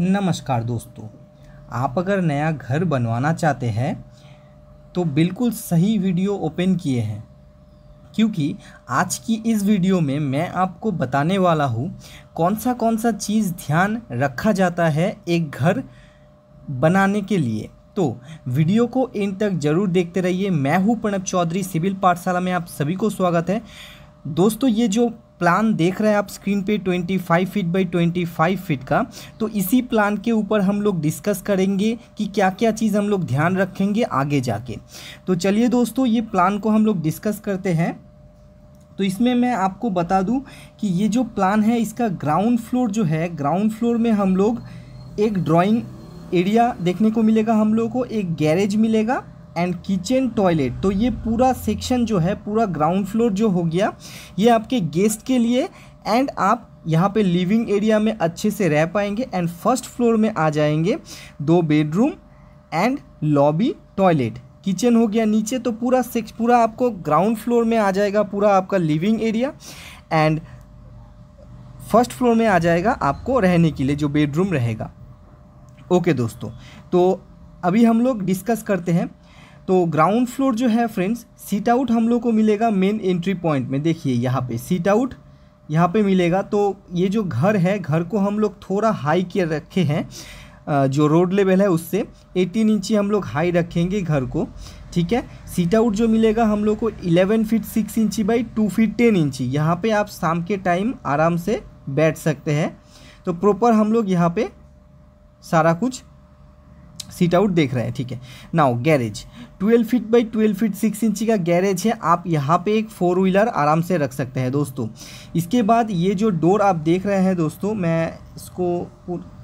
नमस्कार दोस्तों आप अगर नया घर बनवाना चाहते हैं तो बिल्कुल सही वीडियो ओपन किए हैं क्योंकि आज की इस वीडियो में मैं आपको बताने वाला हूँ कौन सा कौन सा चीज़ ध्यान रखा जाता है एक घर बनाने के लिए तो वीडियो को इन तक ज़रूर देखते रहिए मैं हूँ प्रणब चौधरी सिविल पाठशाला में आप सभी को स्वागत है दोस्तों ये जो प्लान देख रहे हैं आप स्क्रीन पे 25 फीट बाई 25 फीट का तो इसी प्लान के ऊपर हम लोग डिस्कस करेंगे कि क्या क्या चीज़ हम लोग ध्यान रखेंगे आगे जाके तो चलिए दोस्तों ये प्लान को हम लोग डिस्कस करते हैं तो इसमें मैं आपको बता दूं कि ये जो प्लान है इसका ग्राउंड फ्लोर जो है ग्राउंड फ्लोर में हम लोग एक ड्राइंग एरिया देखने को मिलेगा हम लोगों को एक गैरेज मिलेगा एंड किचन टॉयलेट तो ये पूरा सेक्शन जो है पूरा ग्राउंड फ्लोर जो हो गया ये आपके गेस्ट के लिए एंड आप यहाँ पे लिविंग एरिया में अच्छे से रह पाएंगे एंड फर्स्ट फ्लोर में आ जाएंगे दो bedroom and lobby toilet kitchen हो गया नीचे तो पूरा सिक्स पूरा आपको ग्राउंड फ्लोर में आ जाएगा पूरा आपका living area and first floor में आ जाएगा आपको रहने के लिए जो बेडरूम रहेगा ओके दोस्तों तो अभी हम लोग डिस्कस करते हैं तो ग्राउंड फ्लोर जो है फ्रेंड्स सीट आउट हम लोग को मिलेगा मेन एंट्री पॉइंट में देखिए यहाँ पे सीट आउट यहाँ पे मिलेगा तो ये जो घर है घर को हम लोग थोड़ा हाई किए रखे हैं जो रोड लेवल है उससे 18 इंची हम लोग हाई रखेंगे घर को ठीक है सीट आउट जो मिलेगा हम लोग को 11 फीट 6 इंची बाई 2 फीट 10 इंची यहाँ पे आप शाम के टाइम आराम से बैठ सकते हैं तो प्रॉपर हम लोग यहाँ पे सारा कुछ सीट आउट देख रहे हैं ठीक है now garage 12 feet by 12 feet 6 इंची का गैरेज है आप यहाँ पे एक फोर व्हीलर आराम से रख सकते हैं दोस्तों इसके बाद ये जो डोर आप देख रहे हैं दोस्तों मैं इसको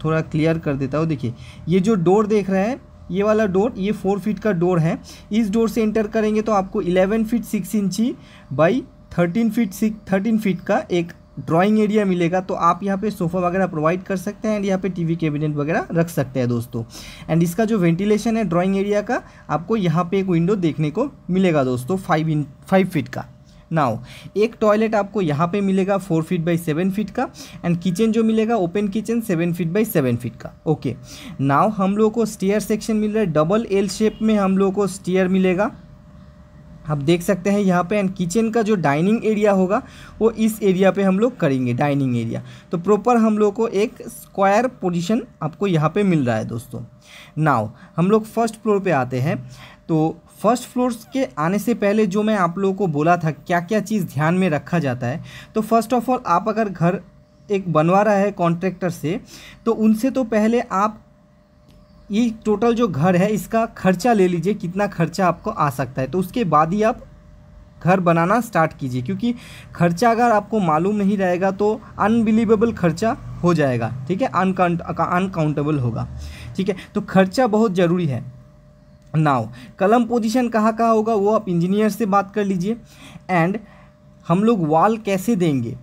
थोड़ा क्लियर कर देता हूँ देखिए ये जो डोर देख रहे हैं ये वाला डोर ये फोर फीट का डोर है इस डोर से एंटर करेंगे तो आपको इलेवन फीट सिक्स इंची by thirteen feet six thirteen feet का एक ड्राइंग एरिया मिलेगा तो आप यहाँ पे सोफ़ा वगैरह प्रोवाइड कर सकते हैं एंड यहाँ पे टीवी कैबिनेट वगैरह रख सकते हैं दोस्तों एंड इसका जो वेंटिलेशन है ड्राइंग एरिया का आपको यहाँ पे एक विंडो देखने को मिलेगा दोस्तों फाइव इन फाइव फिट का नाउ एक टॉयलेट आपको यहाँ पे मिलेगा four feet by seven feet का एंड किचन जो मिलेगा open kitchen seven feet by seven feet का ओके नाव हम लोग को स्टेयर सेक्शन मिल रहा है डबल एल शेप में हम लोग को स्टेयर मिलेगा आप देख सकते हैं यहाँ पे एंड किचन का जो डाइनिंग एरिया होगा वो इस एरिया पे हम लोग करेंगे डाइनिंग एरिया तो प्रॉपर हम लोग को एक स्क्वायर पोजीशन आपको यहाँ पे मिल रहा है दोस्तों नाव हम लोग फर्स्ट फ्लोर पे आते हैं तो फर्स्ट फ्लोर के आने से पहले जो मैं आप लोगों को बोला था क्या क्या चीज़ ध्यान में रखा जाता है तो फर्स्ट ऑफ ऑल आप अगर घर एक बनवा रहा है कॉन्ट्रैक्टर से तो उनसे तो पहले आप ये टोटल जो घर है इसका खर्चा ले लीजिए कितना खर्चा आपको आ सकता है तो उसके बाद ही आप घर बनाना स्टार्ट कीजिए क्योंकि खर्चा अगर आपको मालूम नहीं रहेगा तो अनबिलीवेबल खर्चा हो जाएगा ठीक है अनकाउंट अनकाउंटेबल होगा ठीक है तो खर्चा बहुत ज़रूरी है नाव कलम पोजीशन कहाँ कहाँ होगा वो आप इंजीनियर से बात कर लीजिए एंड हम लोग वाल कैसे देंगे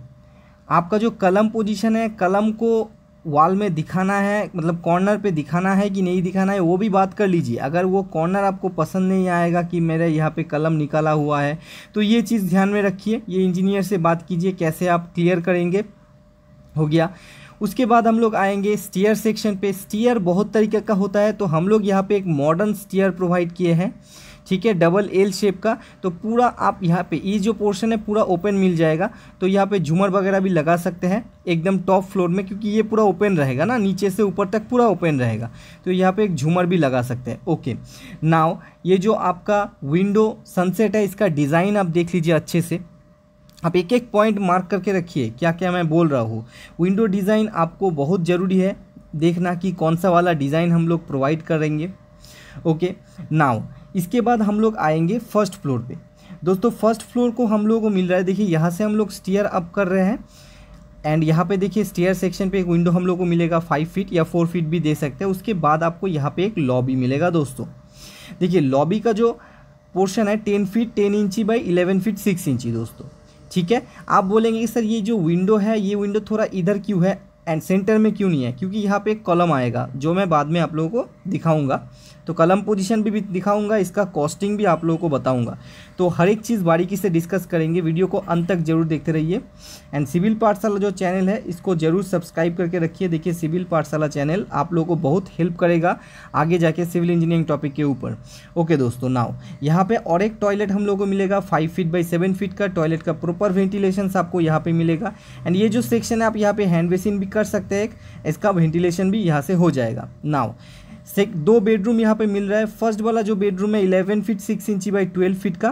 आपका जो कलम पोजीशन है कलम को वॉल में दिखाना है मतलब कॉर्नर पे दिखाना है कि नहीं दिखाना है वो भी बात कर लीजिए अगर वो कॉर्नर आपको पसंद नहीं आएगा कि मेरे यहाँ पे कलम निकाला हुआ है तो ये चीज़ ध्यान में रखिए ये इंजीनियर से बात कीजिए कैसे आप क्लियर करेंगे हो गया उसके बाद हम लोग आएंगे स्टीयर सेक्शन पे स्टीयर बहुत तरीके का होता है तो हम लोग यहाँ पर एक मॉडर्न स्टीयर प्रोवाइड किए हैं ठीक है डबल एल शेप का तो पूरा आप यहाँ पे ये जो पोर्शन है पूरा ओपन मिल जाएगा तो यहाँ पे झूमर वगैरह भी लगा सकते हैं एकदम टॉप फ्लोर में क्योंकि ये पूरा ओपन रहेगा ना नीचे से ऊपर तक पूरा ओपन रहेगा तो यहाँ पे एक झूमर भी लगा सकते हैं ओके नाव ये जो आपका विंडो सनसेट है इसका डिज़ाइन आप देख लीजिए अच्छे से आप एक एक पॉइंट मार्क करके रखिए क्या क्या मैं बोल रहा हूँ विंडो डिज़ाइन आपको बहुत ज़रूरी है देखना कि कौन सा वाला डिज़ाइन हम लोग प्रोवाइड करेंगे ओके नाव इसके बाद हम लोग आएंगे फर्स्ट फ्लोर पे दोस्तों फर्स्ट फ्लोर को हम लोगों को मिल रहा है देखिए यहाँ से हम लोग स्टीयर अप कर रहे हैं एंड यहाँ पे देखिए स्टेयर सेक्शन पे एक विंडो हम लोग को मिलेगा फाइव फीट या फोर फीट भी दे सकते हैं उसके बाद आपको यहाँ पे एक लॉबी मिलेगा दोस्तों देखिए लॉबी का जो पोर्शन है टेन फीट टेन इंची बाई इलेवन फीट सिक्स इंची दोस्तों ठीक है आप बोलेंगे कि सर ये जो विंडो है ये विंडो थोड़ा इधर क्यों है एंड सेंटर में क्यों नहीं है क्योंकि यहाँ पे एक कॉलम आएगा जो मैं बाद में आप लोगों को दिखाऊंगा तो कलम पोजीशन भी, भी दिखाऊंगा इसका कॉस्टिंग भी आप लोगों को बताऊंगा तो हर एक चीज़ बारीकी से डिस्कस करेंगे वीडियो को अंत तक जरूर देखते रहिए एंड सिविल पाठशाला जो चैनल है इसको जरूर सब्सक्राइब करके रखिए देखिए सिविल पाठशाला चैनल आप लोगों को बहुत हेल्प करेगा आगे जाके सिविल इंजीनियरिंग टॉपिक के ऊपर ओके दोस्तों नाव यहाँ पर और एक टॉयलेट हम लोग को मिलेगा five feet by seven feet का टॉयलेट का प्रॉपर वेंटिलेशन आपको यहाँ पर मिलेगा एंड ये जो सेक्शन है आप यहाँ पर हैंड बेसिन भी कर सकते हैं इसका वेंटिलेशन भी यहाँ से हो जाएगा नाव से दो बेडरूम यहाँ पे मिल रहा है फर्स्ट वाला जो बेडरूम है इलेवन फीट सिक्स इंची बाई ट्वेल्व फीट का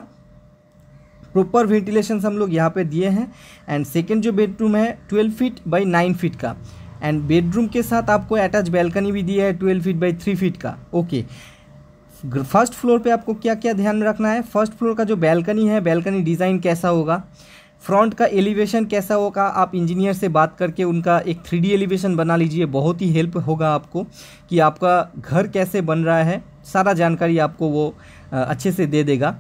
प्रॉपर वेंटिलेशन हम लोग यहाँ पे दिए हैं एंड सेकेंड जो बेडरूम है twelve feet by nine feet का एंड बेडरूम के साथ आपको अटैच बैल्कनी भी दिया है twelve feet by three feet का ओके फर्स्ट फ्लोर पे आपको क्या क्या ध्यान रखना है फर्स्ट फ्लोर का जो बैल्कनी है बैल्कनी डिज़ाइन कैसा होगा फ्रंट का एलिवेशन कैसा होगा आप इंजीनियर से बात करके उनका एक थ्री एलिवेशन बना लीजिए बहुत ही हेल्प होगा आपको कि आपका घर कैसे बन रहा है सारा जानकारी आपको वो अच्छे से दे देगा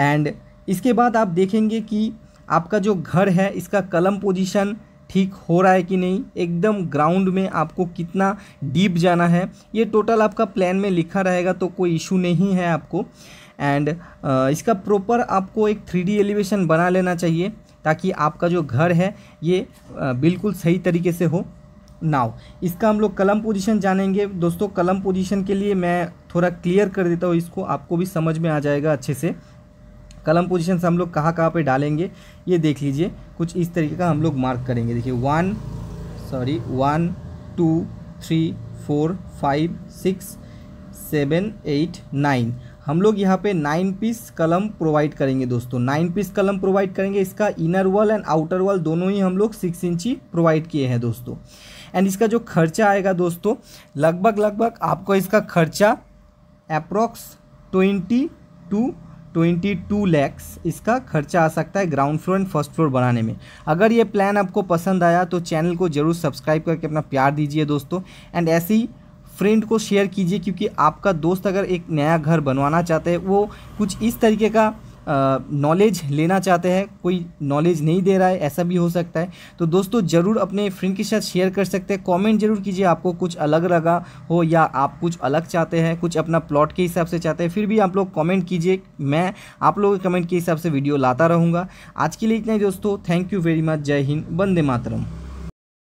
एंड इसके बाद आप देखेंगे कि आपका जो घर है इसका कलम पोजीशन ठीक हो रहा है कि नहीं एकदम ग्राउंड में आपको कितना डीप जाना है ये टोटल आपका प्लान में लिखा रहेगा तो कोई इशू नहीं है आपको एंड इसका प्रॉपर आपको एक थ्री एलिवेशन बना लेना चाहिए ताकि आपका जो घर है ये बिल्कुल सही तरीके से हो नाव इसका हम लोग कलम पोजीशन जानेंगे दोस्तों कलम पोजीशन के लिए मैं थोड़ा क्लियर कर देता हूँ इसको आपको भी समझ में आ जाएगा अच्छे से कलम पोजिशन से हम लोग कहाँ कहाँ पर डालेंगे ये देख लीजिए कुछ इस तरीके का हम लोग मार्क करेंगे देखिए one sorry one two three four five six seven eight nine हम लोग यहाँ पे नाइन पीस कलम प्रोवाइड करेंगे दोस्तों नाइन पीस कलम प्रोवाइड करेंगे इसका inner wall and outer wall दोनों ही हम लोग सिक्स इंची प्रोवाइड किए हैं दोस्तों एंड इसका जो खर्चा आएगा दोस्तों लगभग लगभग आपको इसका खर्चा approx twenty two twenty two lakhs इसका खर्चा आ सकता है ground floor and first floor बनाने में अगर ये प्लान आपको पसंद आया तो चैनल को ज़रूर सब्सक्राइब करके अपना प्यार दीजिए दोस्तों एंड ऐसे ही फ्रेंड को शेयर कीजिए क्योंकि आपका दोस्त अगर एक नया घर बनवाना चाहते हैं वो कुछ इस तरीके का नॉलेज लेना चाहते हैं कोई नॉलेज नहीं दे रहा है ऐसा भी हो सकता है तो दोस्तों ज़रूर अपने फ्रेंड के साथ शेयर कर सकते हैं कमेंट जरूर कीजिए आपको कुछ अलग लगा हो या आप कुछ अलग चाहते हैं कुछ अपना प्लॉट के हिसाब से चाहते हैं फिर भी आप लोग कमेंट कीजिए मैं आप लोगों के कमेंट के हिसाब से वीडियो लाता रहूँगा आज के लिए इतना ही दोस्तों थैंक यू वेरी मच जय हिंद वंदे मातरम